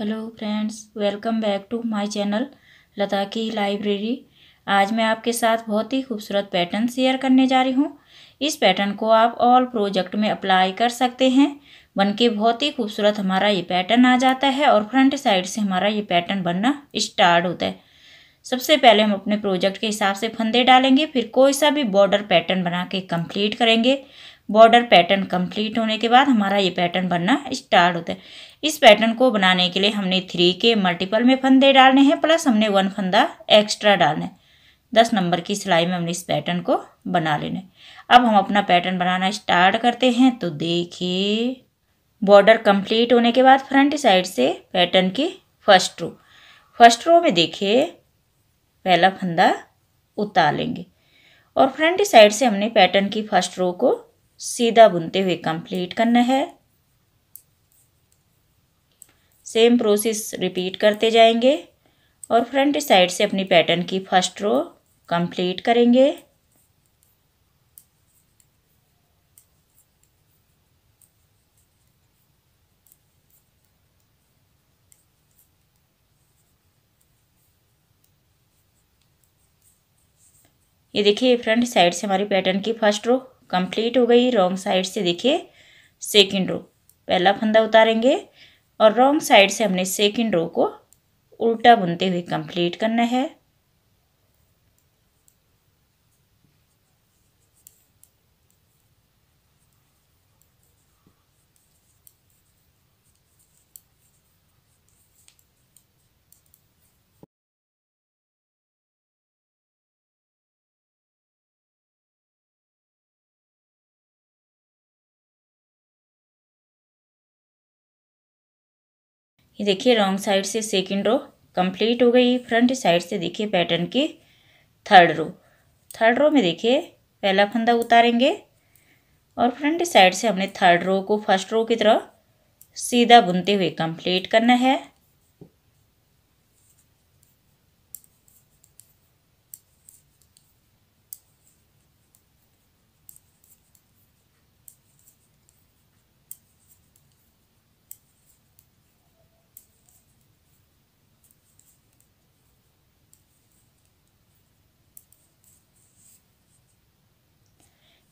hello friends welcome back to my channel Lata की library आज मैं आपके साथ बहुत ही खूबसूरत पैटर्न शेयर करने जा रही हूँ इस पैटर्न को आप ऑल प्रोजेक्ट में अप्लाई कर सकते हैं बन के बहुत ही खूबसूरत हमारा ये पैटर्न आ जाता है और फ्रंट साइड से हमारा ये पैटर्न बनना स्टार्ट होता है सबसे पहले हम अपने प्रोजेक्ट के हिसाब से फंदे डालेंगे फिर कोई सा भी बॉर्डर पैटर्न बना के कम्प्लीट करेंगे बॉर्डर पैटर्न कंप्लीट होने के बाद हमारा ये पैटर्न बनना स्टार्ट होता है इस पैटर्न को बनाने के लिए हमने थ्री के मल्टीपल में फंदे डालने हैं प्लस हमने वन फंदा एक्स्ट्रा डालना है दस नंबर की सिलाई में हमने इस पैटर्न को बना लेना है अब हम अपना पैटर्न बनाना स्टार्ट करते हैं तो देखिए बॉर्डर कंप्लीट होने के बाद फ्रंट साइड से पैटर्न की फर्स्ट रो फर्स्ट रो में देखिए पहला फंदा उतार लेंगे और फ्रंट साइड से हमने पैटर्न की फर्स्ट रो को सीधा बुनते हुए कंप्लीट करना है सेम प्रोसेस रिपीट करते जाएंगे और फ्रंट साइड से अपनी पैटर्न की फर्स्ट रो कंप्लीट करेंगे ये देखिए फ्रंट साइड से हमारी पैटर्न की फर्स्ट रो कंप्लीट हो गई रॉन्ग साइड से देखिए सेकेंड रो पहला फंदा उतारेंगे और रॉन्ग साइड से हमने सेकेंड रो को उल्टा बुनते हुए कंप्लीट करना है ये देखिए रॉन्ग साइड से सेकेंड रो कंप्लीट हो गई फ्रंट साइड से देखिए पैटर्न की थर्ड रो थर्ड रो में देखिए पहला फंदा उतारेंगे और फ्रंट साइड से हमने थर्ड रो को फर्स्ट रो की तरह सीधा बुनते हुए कंप्लीट करना है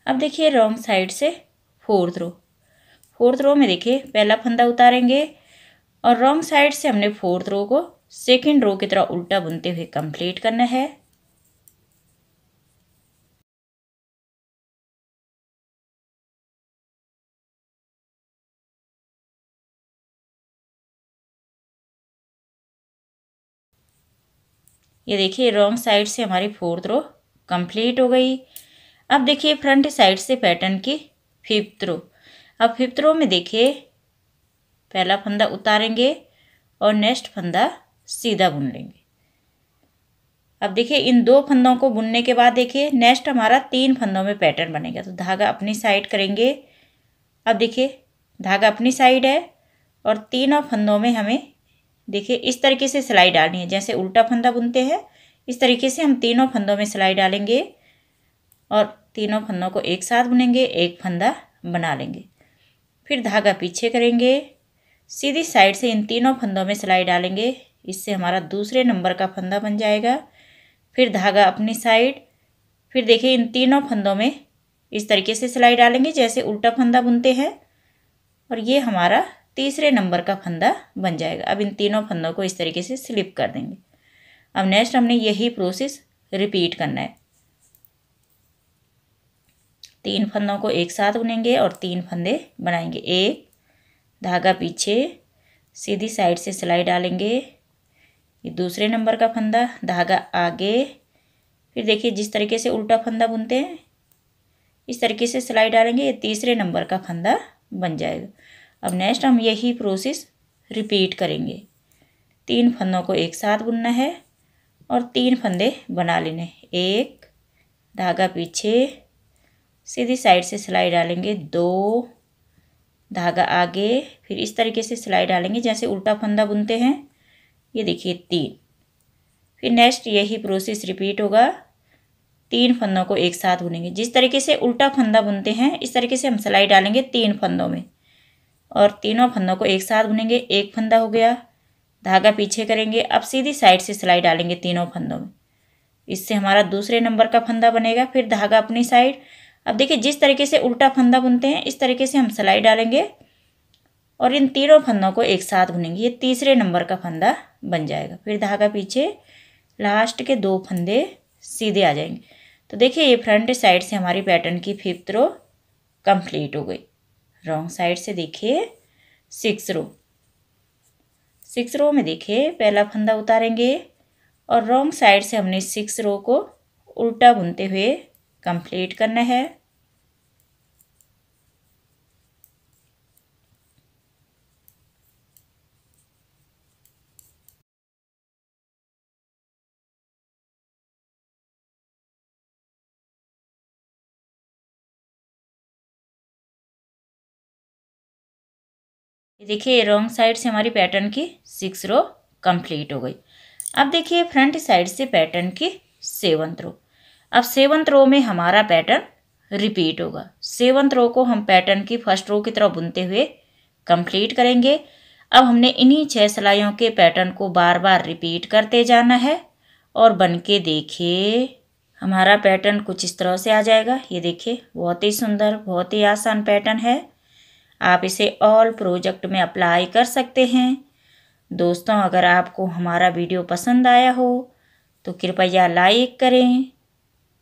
अब देखिए रॉन्ग साइड से फोर्थ रो फोर्थ रो में देखिए पहला फंदा उतारेंगे और रॉन्ग साइड से हमने फोर्थ रो को सेकेंड रो की तरह उल्टा बुनते हुए कंप्लीट करना है ये देखिए रॉन्ग साइड से हमारी फोर्थ रो कंप्लीट हो गई अब देखिए फ्रंट साइड से पैटर्न की फिफ्थ रो अब फिफ्थ रो में देखिए पहला फंदा उतारेंगे और नेक्स्ट फंदा सीधा बुन लेंगे अब देखिए इन दो फंदों को बुनने के बाद देखिए नेक्स्ट हमारा तीन फंदों में पैटर्न बनेगा तो धागा अपनी साइड करेंगे अब देखिए धागा अपनी साइड है और तीनों फंदों में हमें देखिए इस तरीके से सिलाई डालनी है जैसे उल्टा फंदा बुनते हैं इस तरीके से हम तीनों फंदों में सिलाई डालेंगे और तीनों फंदों को एक साथ बुनेंगे एक फंदा बना लेंगे फिर धागा पीछे करेंगे सीधी साइड से इन तीनों फंदों में सिलाई डालेंगे इससे हमारा दूसरे नंबर का फंदा बन जाएगा फिर धागा अपनी साइड फिर देखिए इन तीनों फंदों में इस तरीके से सिलाई डालेंगे जैसे उल्टा फंदा बुनते हैं और ये हमारा तीसरे नंबर का फंदा बन जाएगा अब इन तीनों फंदों को इस तरीके से स्लिप कर देंगे अब नेक्स्ट हमने यही प्रोसेस रिपीट करना है तीन फंदों को एक साथ बुनेंगे और तीन फंदे बनाएंगे एक धागा पीछे सीधी साइड से सिलाई डालेंगे ये दूसरे नंबर का फंदा धागा आगे फिर देखिए जिस तरीके से उल्टा फंदा बुनते हैं इस तरीके से सिलाई डालेंगे ये तीसरे नंबर का फंदा बन जाएगा अब नेक्स्ट हम यही प्रोसेस रिपीट करेंगे तीन फंदों को एक साथ बुनना है और तीन फंदे बना लेने एक धागा पीछे सीधी साइड से सिलाई डालेंगे दो धागा आगे फिर इस तरीके से सिलाई डालेंगे जैसे उल्टा फंदा बुनते हैं ये देखिए तीन फिर नेक्स्ट यही प्रोसेस रिपीट होगा तीन फंदों को एक साथ बुनेंगे जिस तरीके से उल्टा फंदा बुनते हैं इस तरीके से हम सिलाई डालेंगे तीन फंदों में और तीनों फंदों को एक साथ बुनेंगे एक फंदा हो गया धागा पीछे करेंगे अब सीधी साइड से सिलाई डालेंगे तीनों फंदों में इससे हमारा दूसरे नंबर का फंदा बनेगा फिर धागा अपनी साइड अब देखिए जिस तरीके से उल्टा फंदा बुनते हैं इस तरीके से हम सिलाई डालेंगे और इन तीनों फंदों को एक साथ बुनेंगे ये तीसरे नंबर का फंदा बन जाएगा फिर धागा पीछे लास्ट के दो फंदे सीधे आ जाएंगे तो देखिए ये फ्रंट साइड से हमारी पैटर्न की फिफ्थ रो कंप्लीट हो गई रॉन्ग साइड से देखिए सिक्स रो सिक्स रो में देखिए पहला फंदा उतारेंगे और रॉन्ग साइड से हमने सिक्स रो को उल्टा बुनते हुए कंप्लीट करना है देखिए रॉन्ग साइड से हमारी पैटर्न की सिक्स रो कंप्लीट हो गई अब देखिए फ्रंट साइड से पैटर्न की सेवन रो अब सेवंथ रो में हमारा पैटर्न रिपीट होगा सेवंथ रो को हम पैटर्न की फर्स्ट रो की तरह बुनते हुए कंप्लीट करेंगे अब हमने इन्हीं छह सिलाइयों के पैटर्न को बार बार रिपीट करते जाना है और बन के देखिए हमारा पैटर्न कुछ इस तरह से आ जाएगा ये देखिए बहुत ही सुंदर बहुत ही आसान पैटर्न है आप इसे ऑल प्रोजेक्ट में अप्लाई कर सकते हैं दोस्तों अगर आपको हमारा वीडियो पसंद आया हो तो कृपया लाइक करें